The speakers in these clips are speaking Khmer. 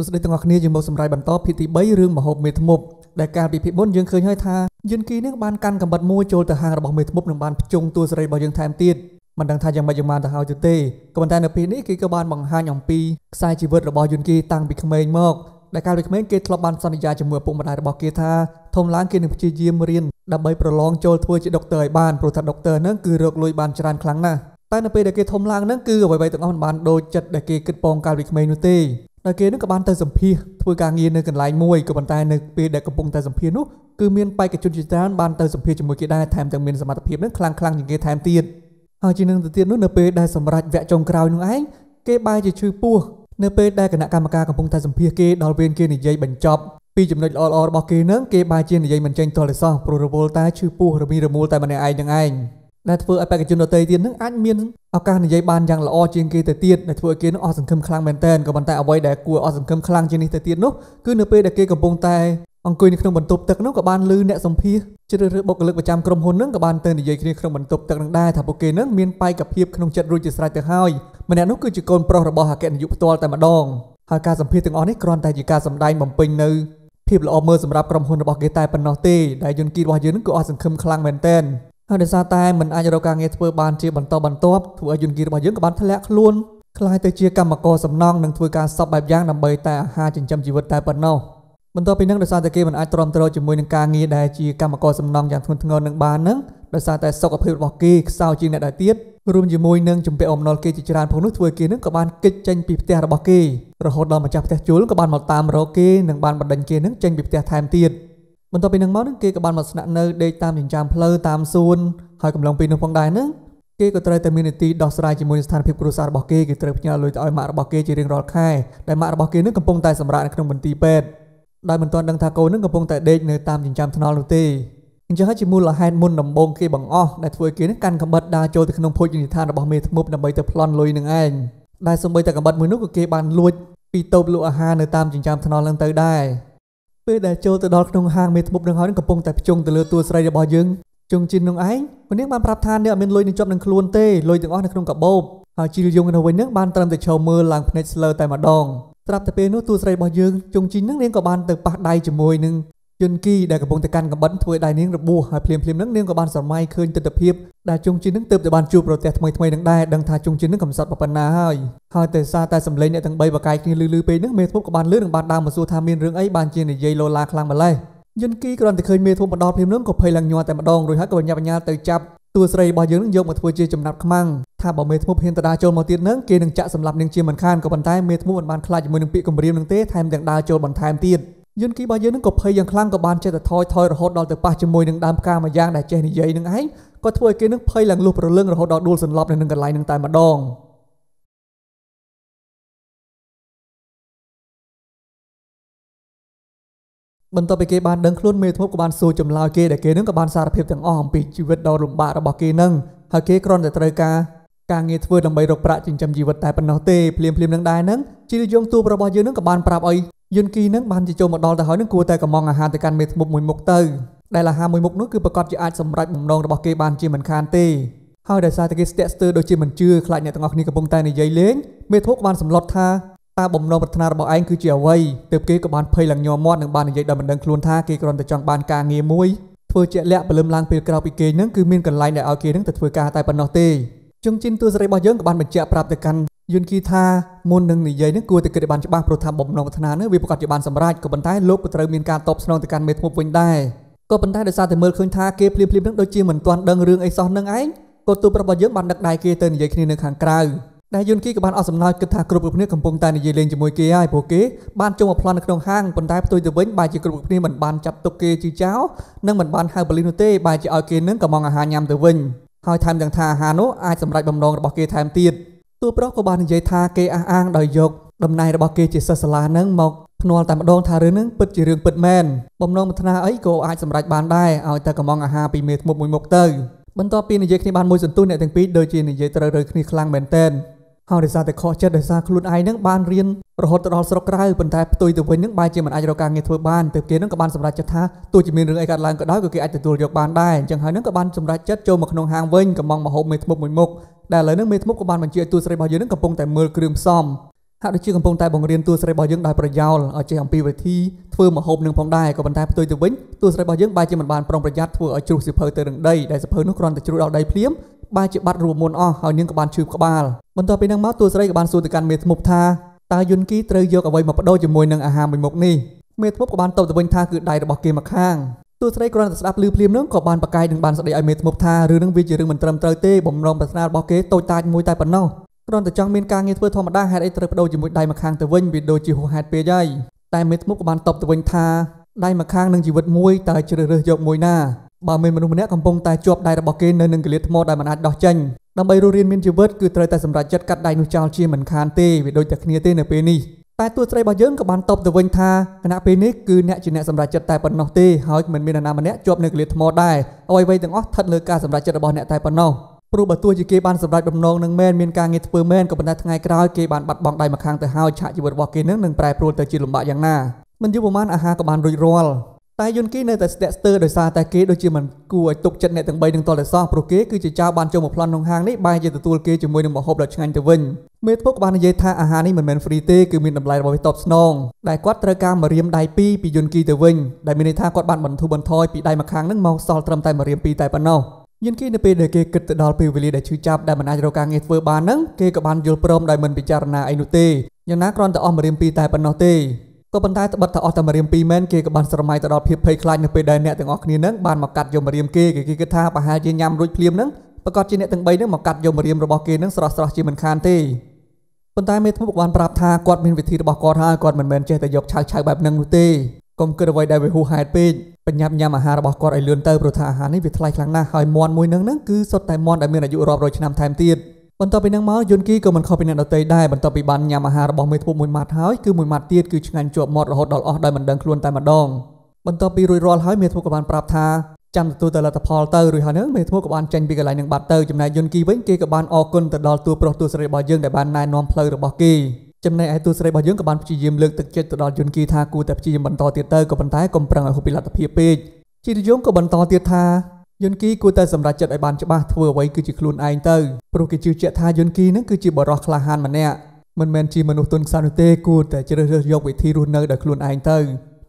សួស្តីទាំងអស់គ្នាយើងមកសម្រាប់បន្តភាគទី3រឿងមហូបមេធ្មប់ដែលកាលពីភាគមុនយើងឃើញហើយថាយិនគីនឹងបានកាន់កំបិតមួយចូលទៅហាងរបស់មេធ្មប់និងបានភ្ជុងតួសេរីរបស់យើងថែមទៀតមិនដឹងថាយ៉ាងម៉េចយ៉ាងម៉ានទៅហើយទៅទេក៏ប៉ុន្តែនៅពេលនេះគេក៏បានបង្ហាញអំពីខ្សែជីវិតរបស់យិនគីតាំងពីក្មេងមកដែលកាលពីក្មេងគេធ្លាប់បានសន្យាជាមួយឪពុកម្ដាយរបស់គេថាធំឡើងគេនឹងព្យាយាមរៀនដើម្បីប្រឡងចូលធ្វើជាដុកទ័រឲ្យបានព្រោះថាដុកទ័រហ្នឹងគឺរកលុយបានច្រើនខ្លាំងណាស់តែនៅពេលដែលគេធំឡើងហ្នឹងគឺអ្វីៗទាំងអស់មិនបានដូចចិត្តដែលគេគិតពងកាលពីក្មេងនោះទេហើយគេនឹងក៏បានទៅសម្ភាសធ្វើការងារនៅកន្លែងមួយក៏ប៉ុន្តែនៅពេលដែលកំពុងតែសម្ភាសនោះគឺមានបេក្ខជនជាច្រើនបានទៅសម្ភាសជាមួយគេដែរថែមទាំងមានសមត្ថភាពនឹងខ្លាំងខ្លាំងជាងគេថែមទៀតហើយជានឹងទៅទៀតនោះនៅពេលដែលសម្រាប់វគ្គចុងក្រោយនោះឯងគេបែរជាឈឺពោះនៅពេលដែលគណៈកម្មការកំពុងតែសម្ភាសគេដល់វេនគេនិយាយបញ្ចប់ពីចំណុចល្អល្អរបស់គេនឹងគេបែរជានិយាយមិនចេញទាល់តែសោះព្រោះរវល់តែឈឺពោះរមីរមួលតែម្នាក់ឯងនឹងឯងដែលធ្វើឲ្យបេក្ខជនដទៃទៀតនឹងអាចមានឱកាសនិយាយបានយ៉ាងល្អជាងគេទៅទៀតដែលធ្វើឲ្យគេនឹងអស់សង្ឃឹមខ្លាំងមែនទែនក៏ប៉ុន្តែអ្វីដែលគួរអស់សង្ឃឹមខ្លាំងជាងនេះទៅទៀតនោះគឺនៅពេលដែលគេកំពុងតែអង្គុយនៅក្នុងបន្ទប់ទឹកនោះក៏បានលឺអ្នកសម្ភាសជ្រើសរើសបុគ្គលិកប្រចាំក្រុមហ៊ុននឹងក៏បានទៅនិយាយគ្នាក្នុងបន្ទប់ទឹកនឹងដែរថាពួកគេនឹងមានបែកភាពក្នុងចិត្តរួចជាស្រេចទៅហើយម្នាក់នោះគឺជាកូនប្រុសរបស់អគ្គនាយកផ្ទាល់តែម្ដងហើយការសម្ភាសទាំងអស់នេះគ្រាន់តែជាការសម្ដែងបំពេញនៅភាពល្អមើលសម្រាប់ក្រុមហ៊ុនរបស់គេតែប៉ុណ្ណោះទេដែលយន្តគីរបស់យើងនឹងក៏អស់សង្ឃឹមខ្លាំងមែនទែនហើយដោយសារតែមិនអាចរកការងារធ្វើបានជាបន្តបន្ទាប់ធ្វើឲ្យយន្តគីរបស់យើងក៏បានធ្លាក់ខ្លួនក្លាយទៅជាកម្មករសំណងនិងធ្វើការសពបែបយ៉ាងដើម្បីតែអាហារចិញ្ចឹមជីវិតតែប៉ុណ្ណោះបន្ទាប់ពីនឹងដោយសារតែគេមិនអាចទ្រាំទ្រជាមួយនឹងការងារដែលជាកម្មករសំណងយ៉ាងធ្ងន់ធ្ងរនឹងបាននឹងដោយសារតែសុខភាពរបស់គេខ្សោយជាងអ្នកដទៃទៀតរួមជាមួយនឹងជំពាក់អំណុលគេជាច្រើនផងនោះធ្វើគេនឹងក៏បានគេចចេញពីផ្ទះរបស់គេរហូតដល់ម្ចាស់ផ្ទះជួលក៏បានមកតាមរកគេនិងបានបណ្ដេញគេនឹងចេញពីផ្ទះថែមទៀតបន្ទាប់ពីនឹងមកនឹងគេក៏បានមកស្នាក់នៅដេកតាមចិញ្ចើមផ្លូវតាមសួនហើយកំឡុងពេលនោះផងដែរនឹងគេក៏ត្រូវតែមាននីតិដោះស្រាយជាមួយស្ថានភាពគ្រួសាររបស់គេគេត្រូវផ្ញើលុយទៅឲ្យម៉ាក់របស់គេជារៀងរាល់ខែដែលម៉ាក់របស់គេនឹងកំពុងតែសម្រាកនៅក្នុងមន្ទីរពេទ្យដោយមិនទាន់ដឹងថាកូននឹងកំពុងតែដេកនៅតាមចិញ្ចើមថ្នល់នោះទេអញ្ចឹងហើយជាមូលហេតុមុនដំបូងគេបង្អស់ដែលធ្វើឲ្យគេនឹងកាន់កំបិតដើរចូលទៅក្នុងភោជនីយដ្ឋានរបស់មេធ្មប់ដើម្បីទៅប្លន់លុយនឹងឯងដែលសម្បីតែកំបិតមួយនោះក៏គេបានលួចពីតូបលក់អាហារនៅតាមចិញ្ចើមថ្នល់នឹងទៅដែរពេលដែលចូលទៅដល់ក្នុងហាងមេធ្មប់នឹងហើយនឹងកំពុងតែភ្ជង់ទៅលើតួស្រីរបស់យើងជុងជីននឹងឯងម្នាងបានប្រាប់ថាអ្នកអត់មានលុយនឹងជាប់នឹងខ្លួនទេលុយទាំងអស់នៅក្នុងកាបូបហើយជីលយងនៅវិញនឹងបានត្រឹមតែឈរមើលឡើងភ្នែកស្លើតែម្ដងត្រាប់តែពេលនោះតួស្រីរបស់យើងជុងជីននឹងនាងក៏បានទៅប៉ះដៃជាមួយនឹងយន្តគីដែលកំពុងតែកាន់កំបិតធ្វើឲ្យដៃនាងរបួសហើយភ្លាមភ្លាមនឹងនាងក៏បានស្រមៃឃើញទស្សនភាពដែលជុងជីនឹងទៅតែបានជួបប្រទះថ្មីថ្មីនឹងដែរដឹងថាជុងជីនឹងកំសត់ប៉ុណ្ណាហើយហើយតែសារតែសម្លេងអ្នកទាំង3បកាយគ្នាលឺលឺពេកនឹងមេធពក៏បានលឺនឹងបានដើរមកសួរថាមានរឿងអីបានជានិយាយលោឡាខ្លាំងម្ល៉េះយន្តគីគ្រាន់តែឃើញមេធពមកដល់ភ្លាមនឹងក៏ភ័យឡើងញ័រតែម្ដងរួចហើយក៏បញ្ញាបញ្ញាទៅចាប់តួស្រីរបស់យើងនឹងយកមកធ្វើជាចំណាប់ខ្មាំងថាបើមេធ្មប់ហ៊ានតដាចូលមកទៀតនឹងគេនឹងចាក់សម្លាប់នាងជាមិនខានក៏ប៉ុន្តែមេធ្មប់មិនបានខ្លាចជាមួយនឹងពាក្យគំរាមនឹងទេថែមទាំងដើរចូលបន្ថែមទៀតយន្តគីរបស់យើងនឹងក៏ភ័យយ៉ាងខ្លាំងក៏បានចេះតែថយថយរហូតដល់ទៅប៉ះជាមួយនឹងដើមផ្កាមួយយ៉ាងដែលចេះនិយាយនឹងឯងក៏ធ្វើឲ្យគេនឹងភ័យឡើងលុះប្រលឹងរហូតដល់ដួលសន្លប់នៅនឹងកន្លែងនឹងតែម្ដងបន្ទាប់ពីគេបានដឹងខ្លួនមេធ្មប់ក៏បានសួរចម្លើយគេដែលគេនឹងក៏បានសារភាពទាំងអស់អំពីជីវិតដ៏លំបាករបស់គេនឹងហើយគេគ្រាន់តែត្រូវការការងារធ្វើដើម្បីរកប្រាក់ចិញ្ចឹមជីវិតតែប៉ុណ្ណោះទេភ្លាមភ្លាមនឹងដែរនឹងជីលយងទូរបស់យើងនឹងក៏បានប្រាប់ឲ្យយន្តគីនឹងបានជាចូលមកដល់ទៅហើយនឹងគួរតែកំងអាហារទៅកាន់មេធ្មប់មួយមុខទៅដែលអាហារមួយមុខនោះគឺប្រកាសជាអាចសម្រេចបំណងរបស់គេបានជាមិនខានទេហើយដោយសារតែគេស្ទាក់ស្ទើរដូចជាមិនជឿខ្លាចអ្នកទាំងអស់គ្នាកំពុងតែនិយាយលេងមេធ្មប់បានសម្លុតថាតើបំណងប្រាថ្នារបស់ឯងគឺជាអ្វីទើបគេក៏បានភ័យឡើងញ័រមាត់និងបាននិយាយដល់មិនដឹងខ្លួនថាគេគ្រាន់តែចង់បានការងារមួយធ្វើជាលក្ខពលឹមឡើងពេលក្រោយពីគេនឹងគឺមានកន្លែងដែលឲ្យគេនឹងទៅធ្វើការតែប៉ុណ្ណោះទេជុងជីនទួសេរីរបស់យើងក៏បានបញ្ជាក់ប្រាប់ទៅកាន់យន្តគីថាមុននឹងនិយាយនឹងគួរតែគិតបានច្បាស់ព្រោះថាបំណងប្រាថ្នានឹងវាប្រកាសជាបានសម្រេចក៏ប៉ុន្តែលោកក៏ត្រូវមានការតបស្នងទៅកាន់មេធ្មប់វិញដែរក៏ប៉ុន្តែដោយសារតែមើលឃើញថាគេភ្លាមភ្លាមនឹងដូចជាមិនទាន់ដឹងរឿងអីសោះនឹងឯងក៏ទូប្រាប់របស់យើងបានដឹកដៃគេទៅនិយាយគ្នានៅខាងក្រៅដែលយន្តគីក៏បានអត់សំណោចគិតថាគ្រប់រូបគ្នាកំពុងតែនិយាយលេងជាមួយគេហើយព្រោះគេបានចូលមកប្លន់នៅក្នុងហាងប៉ុន្តែផ្ទុយទៅវិញបែរជាគ្រប់រូបគ្នាមិនបានចាប់ទុកគេជឺចោលនិងមិនបានហៅប៉ូលីសនោះទេបែរជាឲ្យគេនឹងកំងអាហារញ៉ាំទៅវិញហើយថែមទាំងថាអាហារនោះអាចសម្រេចបំណងរបស់គេថែមទៀតតួប្រុសក៏បាននិយាយថាគេអះអាងដោយយកតំណែងរបស់គេជាសិស្សសាលានឹងមកភ្នាល់តែម្ដងថារឿងនឹងពិតជារឿងពិតមែនបំណងប្រាថ្នាអីក៏អាចសម្រេចបានដែរឲ្យតែកំងអាហារពីមេធ្មប់មួយមុខទៅបន្ទាប់ពីនិយាយគ្នាបានមួយសន្ទុះអ្នកទាំងពីរដូចជានិយាយត្រូវរើគ្នាខ្លាំងមែនទែនហើយដោយសារតែខុសចិត្តដោយសារខ្លួនឯងនឹងបានរៀនរហូតដល់ស្រុកក្រៅប៉ុន្តែផ្ទុយទៅវិញនឹងបែរជាមិនអាចរកការងារធ្វើបានទើបគេនឹងក៏បានសម្រេចចិត្តថាទោះជាមានរឿងអីកើតឡើងក៏ដោយក៏គេអាចទទួលយកបានដែរអញ្ចឹងហើយនឹងក៏បានសម្រេចចិត្តចូលមកក្នុងហាងវិញកំងមហូបមេធ្មប់មួយមុខដែលឥឡូវនេះមេធ្មប់ក៏បានបញ្ជាឲ្យទូស្រីរបស់យើងនឹងកំពុងតែមើលគ្រឿងផ្សំហាក់ដូចជាកំពុងតែបង្រៀនទូស្រីរបស់យើងដោយប្រយោលឲ្យចេះអំពីវិធីធ្វើម្ហូបនឹងផងដែរក៏ប៉ុន្តែផ្ទុយទៅវិញទូស្រីរបស់យើងបែរជាមិនបានប្រុងប្រយ័ត្នធ្វើឲ្យជ្រុះសិភៅទៅរឹងដីដែលសិភៅនោះគ្រាន់តែជ្រុះដល់ដីភ្លាមបែរជាបាត់រួមមុនអស់ហើយនាងក៏បានឈឺក្បាលបន្ទាប់ពីនឹងមកទូស្រីក៏បានសួរទៅកាន់មេធ្មប់ថាតើយុនគីត្រូវយកអ្វីមកបដូរជាមួយនឹងអាហារមួយមុខនេះមេធ្មប់ក៏បានតបទៅវិញថាគឺដៃរបស់គេមកខាងទស្សនីយគ្រាន់តែស្ដាប់ឮភ្លាមនឹងក៏បានប្រកែកនឹងបានស្ដីឲ្យមេធ្មប់ថារឿងនឹងវាជារឿងមិនត្រឹមត្រូវទេបំរងប្រាថ្នារបស់គេតូចតាចមួយតែប៉ុណ្ណោះគ្រាន់តែចង់មានការងារធ្វើធម្មតាហេតុអីត្រូវបដូរជាមួយដៃម្ខាងទៅវិញវាដូចជាហួសហេតុពេកហើយតែមេធ្មប់ក៏បានតបទៅវិញថាដៃម្ខាងនឹងជីវិតមួយតើជ្រើសរើសយកមួយណាបើមានមនុស្សម្នាក់កំពុងតែជាប់ដៃរបស់គេនៅនឹងកលៀតថ្មដែលមិនអាចដោះចេញដើម្បីរស់រានមានជីវិតគឺត្រូវតែសម្រេចចិត្តកាត់ដៃនោះចោលជាមិនខានទេវាដូចតែគ្នាទេនៅពេលនេះតែទស្សនៈរបស់យើងក៏បានតបទៅវិញថាគណៈពេលនេះគឺអ្នកជាអ្នកសម្រេចចិត្តតែប៉ុណ្ណោះទេហើយមិនមាននរណាម្នាក់ជាប់នៅកលិថ្មដែរអ្វីៗទាំងអស់ស្ថិតលើការសម្រេចចិត្តរបស់អ្នកតែប៉ុណ្ណោះព្រោះបើទោះជាគេបានសម្រេចបំណងនឹងមែនមានការងារធ្វើមែនក៏ប៉ុន្តែថ្ងៃក្រោយគេបានបាត់បង់ដៃម្ខាងទៅហើយឆាកជីវិតរបស់គេនឹងប្រែប្រួលទៅជាលំបាកយ៉ាងណាមិនយូរប៉ុន្មានអាហារក៏បានរួចរាល់តែយន្តគីនៅតែស្ទាក់ស្ទើរដោយសារតែគេដូចជាមិនគួរឲ្យទុកចិត្តអ្នកទាំង3នឹងតតែសោះព្រោះគេគឺជាចៅបានចូលមកប្លន់ក្នុងហាងនេះបែរជាទទួលគេជាមួយនឹងម្ហូបដ៏ឆ្ងាញ់ទៅវិញមេធ្វើក៏បាននិយាយថាអាហារនេះមិនមែនហ្វ្រីទេគឺមានតម្លៃរបស់វាតបស្នងដែលគាត់ត្រូវការមករៀមដៃ2ពីយន្តគីទៅវិញដែលមានន័យថាគាត់បានបន្ធូរបន្ថយពីដៃម្ខាងនឹងមកសល់ត្រឹមតែមករៀម2តែប៉ុណ្ណោះយន្តគីនៅពេលដែលគេគិតទៅដល់ពេលវេលាដែលឈឺចាប់ដែលមិនអាចរកការងារធ្វើបាននឹងគេក៏បានយល់ព្រមដោយមិនពិចារណាអីនោះទេយ៉ាងណាគ្រាន់តែអស់មករៀម2តែប៉ុណ្ណោះទេក៏ប៉ុន្តែត្បិតថាអស់តែម្រាម2មែនគេក៏បានស្រមៃទៅដល់ភាពភ័យខ្លាចនៅពេលដែលអ្នកទាំងអស់គ្នានឹងបានមកកាត់យកម្រាមគេគេគិតថាប្រហែលជាញ៉ាំរួចភ្លាមនឹងប្រកាសជាអ្នកទាំង3នឹងមកកាត់យកម្រាមរបស់គេនឹងស្រស់ស្រស់ជាមិនខានទេប៉ុន្តែមេធ្មប់បានប្រាប់ថាគាត់មានវិធីរបស់គាត់ហើយគាត់មិនមែនចេះតែយកឆៅឆៅបែបហ្នឹងនោះទេកុំគិតអ្វីដែលវាហួសហេតុពេកបញ្ញាប់ញ៉ាំអាហាររបស់គាត់ឲ្យលឿនទៅព្រោះថាអាហារនេះវាថ្លៃខ្លាំងណាស់ហើយមន់មួយនឹងហ្នឹងគឺសុទ្ធតែមន់ដែលមានអាយុរាប់រយឆ្នាំថែមទៀត។បន្ទាប់ពីនឹងមកយុនគីក៏មិនខុសពីអ្នកដទៃដែរបន្ទាប់ពីបានញ៉ាំអាហាររបស់មេធ្ពស់មួយម៉ាត់ហើយគឺមួយម៉ាត់ទៀតគឺឆ្ងាញ់ជាប់មាត់រហូតដល់អស់ដោយមិនដឹងខ្លួនតែម្ដងបន្ទាប់ពីរួចរាល់ហើយមេធ្ពស់ក៏បានប្រាប់ថាចាំទទួលតែលទ្ធផលទៅរួចហើយនឹងមេធ្ពស់ក៏បានចេញពីកន្លែងនឹងបាត់ទៅចំណែកយុនគីវិញគេក៏បានអរគុណទៅដល់តួប្រុសតួស្រីរបស់យើងដែលបានណែនាំផ្លូវរបស់គេចំណែកឯតួស្រីរបស់យើងក៏បានព្យាយាមលើកទឹកចិត្តទៅដល់យុនគីថាគួរតែព្យាយាមបន្តទៀតទៅក៏ប៉ុន្តែកុំប្រឹងឲ្យហូបពីលទ្ធភាពពេកជីរយងក៏បន្តទៀតថាយន្តគីគួរតែសម្រេចចិត្តឲ្យបានច្បាស់ធ្វើអ្វីគឺជាខ្លួនឯងទៅព្រោះគេជឿជាក់ថាយន្តគីនឹងគឺជាបរិសក្លាហានម្នាក់មិនមែនជាមនុស្សទន់ខ្សោយនោះទេគួរតែជ្រើសរើសយកវិធីរស់នៅដោយខ្លួនឯងទៅ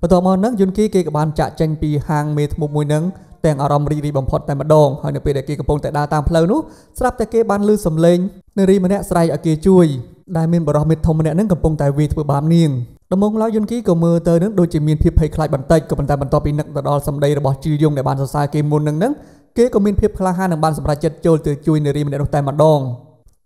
បន្ទាប់មកនឹងយន្តគីគេក៏បានចាក់ចែងពីហាងមេធ្មប់មួយនឹងទាំងអារម្មណ៍រីករាយបំផុតតែម្ដងហើយនៅពេលដែលគេកំពុងតែដើរតាមផ្លូវនោះស្រាប់តែគេបានឮសំឡេងនារីម្នាក់ស្រែកឲ្យគេជួយដែលមានបរិសមេធំម្នាក់នឹងកំពុងតែវាយធ្វើបាបនាងដំបងឡើយយុនគីក៏មើលទៅនឹងដូចជាមានភាពភ័យខ្លាចបន្តិចក៏ប៉ុន្តែបន្ទាប់ពីនឹកទៅដល់សម្ដីរបស់ជីយងដែលបានសរសើរគេមុននឹងនឹងគេក៏មានភាពក្លាហាននឹងបានសម្រេចចិត្តចូលទៅជួយនារីម្នាក់នោះតែម្ដង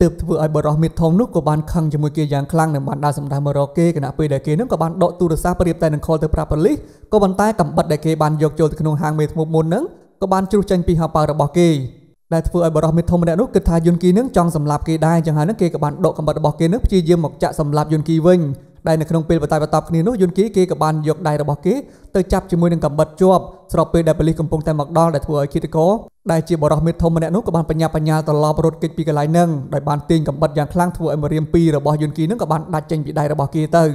ទើបធ្វើឲ្យបរោះមេធំនោះក៏បានខឹងជាមួយគេយ៉ាងខ្លាំងនឹងបានដើរសម្ដៅមករកគេគណៈពេលដែលគេនឹងក៏បានដកទូរស័ព្ទប្រៀបតែនឹងខលទៅប្រាប់ប៉ូលីសក៏ប៉ុន្តែកំបិតដែលគេបានយកចូលទៅក្នុងហាងមេធ្មប់មុននឹងក៏បានជ្រុះចេញពីហោប៉ៅរបស់គេដែលធ្វើឲ្យបរោះមេធំម្នាក់នោះគិតថាយុនគីនឹងចង់សម្លាប់គេដែរចឹងហើយនឹងគេក៏បានដកកំបិតរបស់គេនឹងព្យាយាមមកចាក់សម្លាប់យុនគីវិញដែលនៅក្នុងពេលបតាយបតប់គ្នានោះយន្តគីគេក៏បានយកដៃរបស់គេទៅចាប់ជាមួយនឹងកំបិតជាប់ស្របពេលដែលប៉ូលីសកំពុងតែមកដល់ដែលធ្វើឲ្យគិតកោដែលជាបរិះមេធំម្នាក់នោះក៏បានបញ្ញាបញ្ញាត្រឡប់រត់គេចពីកន្លែងនឹងដោយបានទាញកំបិតយ៉ាងខ្លាំងធ្វើឲ្យមរៀមពីររបស់យន្តគីនឹងក៏បានដាច់ចេញពីដៃរបស់គេទៅ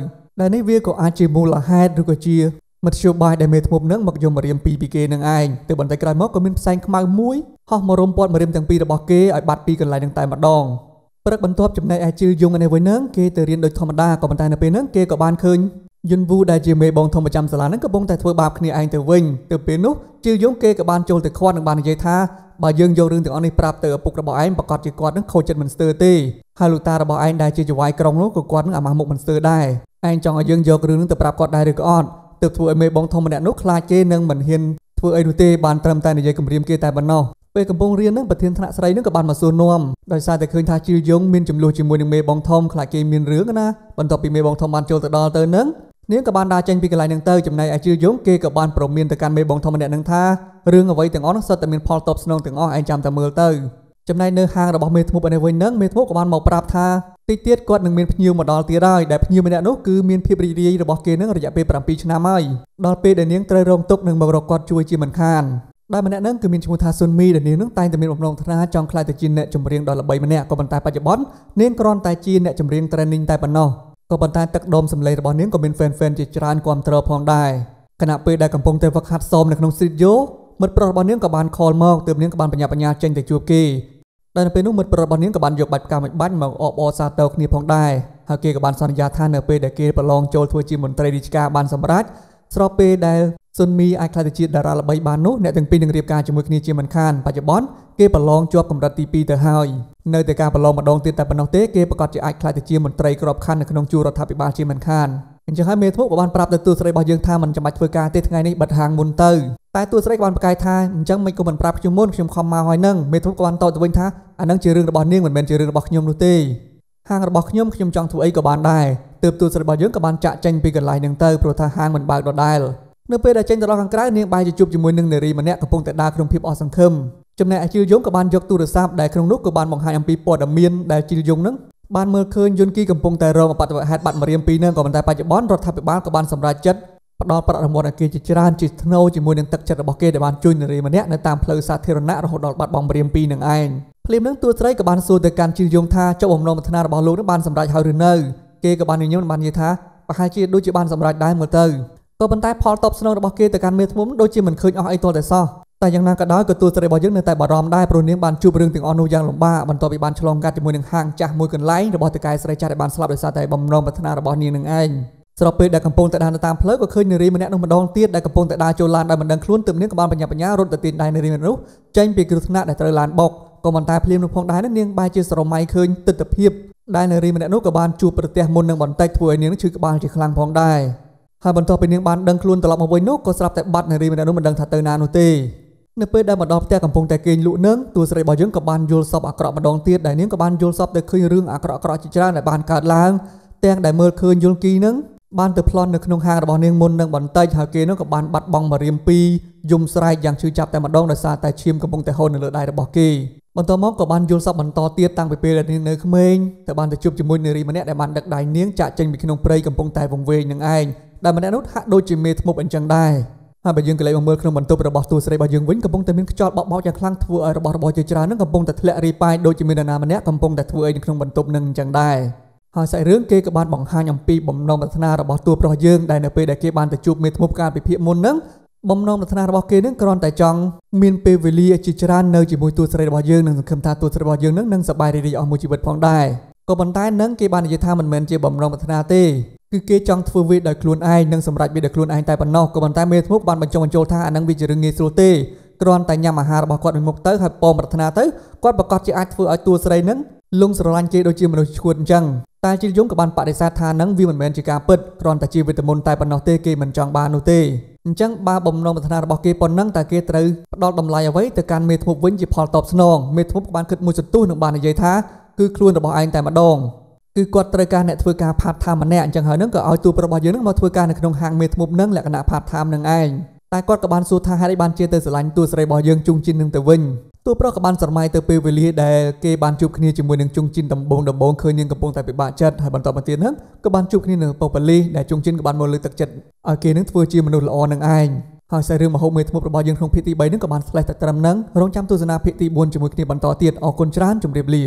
ដែលនេះវាក៏អាចជាមូលហេតុឬក៏ជាមធ្យោបាយដែលមេធ្មប់នឹងមកយកមរៀមពីពីគេនឹងឯងទៅបន្តិចក្រោយមកក៏មានផ្សែងខ្មៅមួយហោះមករុំព័ទ្ធមរៀមទាំងពីររបស់គេឲ្យបាត់ពីកន្លែងនឹងតែម្ដងព្រឹកបន្ទាប់ចំណែកឯជឺយងនេះវិញហ្នឹងគេទៅរៀនដូចធម្មតាក៏ប៉ុន្តែនៅពេលហ្នឹងគេក៏បានឃើញយុនវូដែលជាមេបងធំប្រចាំសាលាហ្នឹងកំពុងតែធ្វើបាបគ្នាឯងទៅវិញទៅពេលនោះជឺយងគេក៏បានចូលទៅខាត់និងបាននិយាយថាបើយើងយករឿងទាំងអស់នេះប្រាប់ទៅឪពុករបស់ឯងប្រកាសជាគាត់នឹងខូចចិត្តមិនស្ទើរទេហើយលោកតារបស់ឯងដែលជាចវាយក្រុងនោះក៏គាត់នឹងអាម៉ាស់មុខមិនស្ទើរដែរឯងចង់ឲ្យយើងយករឿងនឹងទៅប្រាប់គាត់ដែរឬក៏អត់ទើបធ្វើឲ្យមេបងធំម្នាក់នោះខ្លាចគេនឹងមិនហ៊ានធ្វើអីនោះទេបានត្រឹមតែនិយាយគំរាមគេតែប៉ុណ្ណោះពេលកំពុងរៀននឹងប្រធានថ្នាក់ស្រីនឹងក៏បានមកសួរនាំដោយសារតែឃើញថាជីវយងមានចំនួនជាមួយនឹងមេបងធំខ្លាចគេមានរឿងណាបន្ទាប់ពីមេបងធំបានចូលទៅដល់ទៅនឹងនាងក៏បានដើរចេញពីកន្លែងនឹងទៅចំណែកឯជីវយងគេក៏បានប្រមានទៅកាន់មេបងធំម្នាក់នឹងថារឿងអ្វីទាំងអស់នោះសុទ្ធតែមានផលតបស្នងទាំងអស់ឯងចាំតែមើលទៅចំណែកនៅហាងរបស់មេធ្មប់ឯនេះវិញនឹងមេធ្មប់ក៏បានមកប្រាប់ថាតិចទៀតគាត់នឹងមានភ្ញៀវមកដល់ទៀតហើយដែលភ្ញៀវម្នាក់នោះគឺមានភាពរីករាយរបស់គេនឹងរយៈពេល7ឆ្នាំហើយដល់ពេលដែលនាងត្រូវរងទុក្ខនឹងមករកគាត់ជួយជាមិនខានដោយម្នាក់ហ្នឹងគឺមានឈ្មោះថាស៊ុនមីដែលនាងនឹងតែងតែមានបំណងថ្នាចង់ក្លាយទៅជាអ្នកចម្រៀងដ៏ល្បីម្នាក់ក៏ប៉ុន្តែបច្ចុប្បន្ននាងគ្រាន់តែជាអ្នកចម្រៀង training តែប៉ុណ្ណោះក៏ប៉ុន្តែទឹកដុំសម្លេងរបស់នាងក៏មាន fan fan ជាច្រើនគ្រប់គ្រងផងដែរខណៈពេលដែលកំពុងតែវឹកហាត់សមនៅក្នុង studio មិត្តប្រុសរបស់នាងក៏បាន call មកទើបនាងក៏បានបញ្ញាបញ្ញាចេញទៅជួបគេដែលនៅពេលនោះមិត្តប្រុសរបស់នាងក៏បានយកបាច់ផ្កាមួយបាច់មកអបអរសាទរគ្នាផងដែរហើយគេក៏បានសន្យាថានៅពេលដែលគេប្រឡងចូលធ្វើជាមន្ត្រីរាជការបានសម្រេចស្របពេលដែលស៊ុនមីអាចក្លាយទៅជាតារាល្បីបាននោះអ្នកទាំងពីរនឹងរៀបការជាមួយគ្នាជាមិនខានបច្ចុប្បន្នគេប្រឡងជាប់កម្រិតទី2ទៅហើយនៅតែការប្រឡងម្ដងទៀតតែប៉ុណ្ណោះទេគេប្រកាសជាអាចក្លាយទៅជាមន្ត្រីក្របខ័ណ្ឌនៅក្នុងជួររដ្ឋាភិបាលជាមិនខានអញ្ចឹងហើយមេធ្មោកបានប្រាប់ទៅទូស្រីរបស់យើងថាមិនចាំបាច់ធ្វើការទេថ្ងៃនេះបិទហាងមុនទៅតែទូស្រីក៏បានប្រកាយថាអញ្ចឹងមិនក៏មិនប្រាប់ខ្ញុំមុនខ្ញុំខំមកហើយនឹងមេធ្មោកក៏បានតបទៅវិញថាអានឹងជារឿងរបស់នាងមិនមែនជារឿងរបស់ខ្ញុំនោះទេហាងរបស់ខ្ញុំខ្ញុំចង់ធ្វើអីក៏បានដែរទើបទូស្រីរបស់យើងក៏បានចាក់ចេញពីកន្លែងនឹងទៅព្រោះថាហាងមិនបើកដដែលនៅពេលដែលចេញទៅដល់ខាងក្រៅនាងបានជួបជាមួយនឹងនារីម្នាក់កំពុងតែដើរក្នុងភាពអស់សង្ឃឹមចំណែកឯជីលយងក៏បានយកទូរស័ព្ទដែលក្នុងនោះក៏បានបង្ហាញអំពីព័ត៌មានដែលជីលយងនឹងបានមើលឃើញយន្តគីកំពុងតែរងអបត្តិហេតុបាត់ម្រាមពីរនឹងក៏ប៉ុន្តែបច្ចុប្បន្នរដ្ឋាភិបាលក៏បានសម្រេចចិត្តផ្ដល់ប្រាក់រង្វាន់ឲ្យគេជាច្រើនជាថ្នូរជាមួយនឹងទឹកចិត្តរបស់គេដែលបានជួយនារីម្នាក់នៅតាមផ្លូវសាធារណៈរហូតដល់បាត់បង់ម្រាមពីរនឹងឯងភ្លាមនឹងតួស្រីក៏បានសួរទៅកាន់ជីលយងថាចុះបំណងប្រាថ្នារបស់លោកនឹងបានសម្រេចហើយឬនៅគេក៏បានញញឹមបាននិយាយថាប្រហែលជាដូចជាបានសម្រេចដែរមើលទៅក៏ប៉ុន្តែផលតបស្នងរបស់គេទៅកាន់មេធ្មុំដូចជាមិនឃើញអស់អីទាល់តែសោះតែយ៉ាងណាក៏ដោយក៏ទួលស្រីរបស់យើងនៅតែបារម្ភដែរព្រោះនាងបានជួបរឿងទាំងអស់នោះយ៉ាងលំបាកបន្ទាប់ពីបានឆ្លងកាត់ជាមួយនឹងហាងចាស់មួយកន្លែងរបស់តកែស្រីចាស់ដែលបានស្លាប់ដោយសារតែបំណងប្រាថ្នារបស់នាងនឹងឯងស្របពេលដែលកំពុងតែដើរតាមផ្លូវក៏ឃើញនារីម្នាក់នោះម្ដងទៀតដែលកំពុងតែដើរចូលឡានដោយមិនដឹងខ្លួនទើបនាងក៏បានបញ្ញាបញ្ញារត់ទៅទាញដៃនារីម្នាក់នោះចេញពីគ្រោះថ្នាក់ដែលត្រូវឡានបុកក៏ប៉ុន្តែភ្លាមនោះផងដែរនាងបែរជាស្រមៃឃើញទិដ្ឋភាពដែលនារីម្នាក់នោះក៏បានជួបប្រទះមុននឹងបន្តិចធ្វើឲ្យនាងឈឺក្បាលជាខ្លាំងផងដែរហើយបន្ទាប់ពីនាងបានដឹងខ្លួនត្រឡប់មកវិញនោះក៏ស្រាប់តែបាត់នារីម្នាក់នោះមិនដឹងថាទៅណានោះទេនៅពេលដែលមកដល់ផ្ទះកំពុងតែគេងលក់នឹងតួស្រីរបស់យើងក៏បានយល់សពអាក្រក់ម្ដងទៀតដែលនាងក៏បានយល់សពទៅឃើញរឿងអាក្រក់ៗជាច្រើនដែលបានកើតឡើងទាំងដែលមើលឃើញយល់គីនឹងបានទៅប្លន់នៅក្នុងហាងរបស់នាងមុននឹងបន្តិចហើយគេនោះក៏បានបាត់បង់មករៀម2យំស្រែកយ៉ាងឈឺចាប់តែម្ដងដោយសារតែឈាមកំពុងតែហូរនៅលើដៃរបស់គេបន្តមកក៏បានយល់សពបន្តទៀតតាំងពីពេលដែលនាងនៅក្មេងទៅបានទៅជួបជាមួយនារីម្នាក់ដែលបានដឹកដៃនាងចាក់ចេញពីក្នុងព្រៃកំពុងតែវង្វេងនឹងឯងដែលម្នាក់នោះហាក់ដូចជាមេធ្មប់អញ្ចឹងដែរហើយបើយើងក៏លេចមកមើលក្នុងបន្ទប់របស់ទូស្រីរបស់យើងវិញកំពុងតែមានខ្យល់បក់បោកយ៉ាងខ្លាំងធ្វើឲ្យរបស់របរជាច្រើននឹងកំពុងតែធ្លាក់រីប៉ាយដូចជាមាននរណាម្នាក់កំពុងតែធ្វើអីនៅក្នុងបន្ទប់នឹងអញ្ចឹងដែរហើយសាច់រឿងគេក៏បានបង្ហាញអំពីបំណងប្រាថ្នារបស់តួប្រុសយើងដែលនៅពេលដែលគេបានទៅជួបមេធ្មប់ការពិភាក្សាមុននឹងបំណងប្រាថ្នារបស់គេនឹងគ្រាន់តែចង់មានពេលវេលាជាច្រើននៅជាមួយតួស្រីរបស់យើង និងសង្ឃឹមថាតួស្រីរបស់យើងនឹងនឹងសប្បាយរីករាយអស់មួយជីវិតផងដែរក៏ប៉ុន្តែនឹងគេបាននិយាយថាមិនមែនជាបំណងប្រាថ្នាទេគឺគេចង់ធ្វើវាដោយខ្លួនឯងនិងសម្រាប់វាដោយខ្លួនឯងតែប៉ុណ្ណោះក៏ប៉ុន្តែមេធ្មប់បានបញ្ចុះបញ្ចូលថាអានឹងវាជារឿងងាយស្រួលទេគ្រាន់តែញ៉ាំអាហាររបស់គាត់មួយមុខទៅហើយពោមប្រាថ្នាទៅគាត់ប្រកាសជាអាចធ្វើឲ្យតួស្រីនឹងលងស្រឡាញ់គេដូចជាមនុស្សឈួតអញ្ចឹងតែជីលយងក៏បានបដិសេធថានឹងវាមិនមែនជាការពិតគ្រាន់តែជាវេទមន្តតែប៉ុណ្ណោះទេគេមិនចង់បាននោះទេអញ្ចឹងបើបំណងប្រាថ្នារបស់គេប៉ុណ្ណឹងតើគេត្រូវផ្ដល់តម្លៃអ្វីទៅកាន់មេធ្មប់វិញជាផលតបស្នងមេធ្មប់ក៏បានគិតមួយសន្ទុះនិងបាននិយាយថាគឺខ្លួនរបស់ឯងតែម្ដងគឺគាត់ត្រូវការអ្នកធ្វើការ part time ម្នាក់អញ្ចឹងហើយនឹងក៏ឲ្យទូប្ររបស់យើងនឹងមកធ្វើការនៅក្នុងហាងមេធ្មប់នឹងលក្ខណៈ part time នឹងឯងតែគាត់ក៏បានសួរថាហេតុអីបានជាទៅស្រឡាញ់តួស្រីរបស់យើងជុងជីននឹងទៅវិញតួប្រុសក៏បានស្រមៃទៅពេលវេលាដែលគេបានជួបគ្នាជាមួយនឹងជុងជីនដំបងដំបងឃើញនាងកំពុងតែពិបាកចិត្តហើយបន្តមកទៀតហ្នឹងក៏បានជួបគ្នានៅប៉ុបលីដែលជុងជីនក៏បានមកលើកទឹកចិត្តឲ្យគេនឹងធ្វើជាមនុស្សល្អនឹងឯងហើយសាររឿងមហូបមេធ្មប់របស់យើងក្នុងភាគទី3នឹងក៏បានឆ្លេះតែត្រឹមហ្នឹងរងចាំទស្សនាភាគទី4ជាមួយគ្នាបន្តទៀតអរគុណច្រើនជម្រាបលា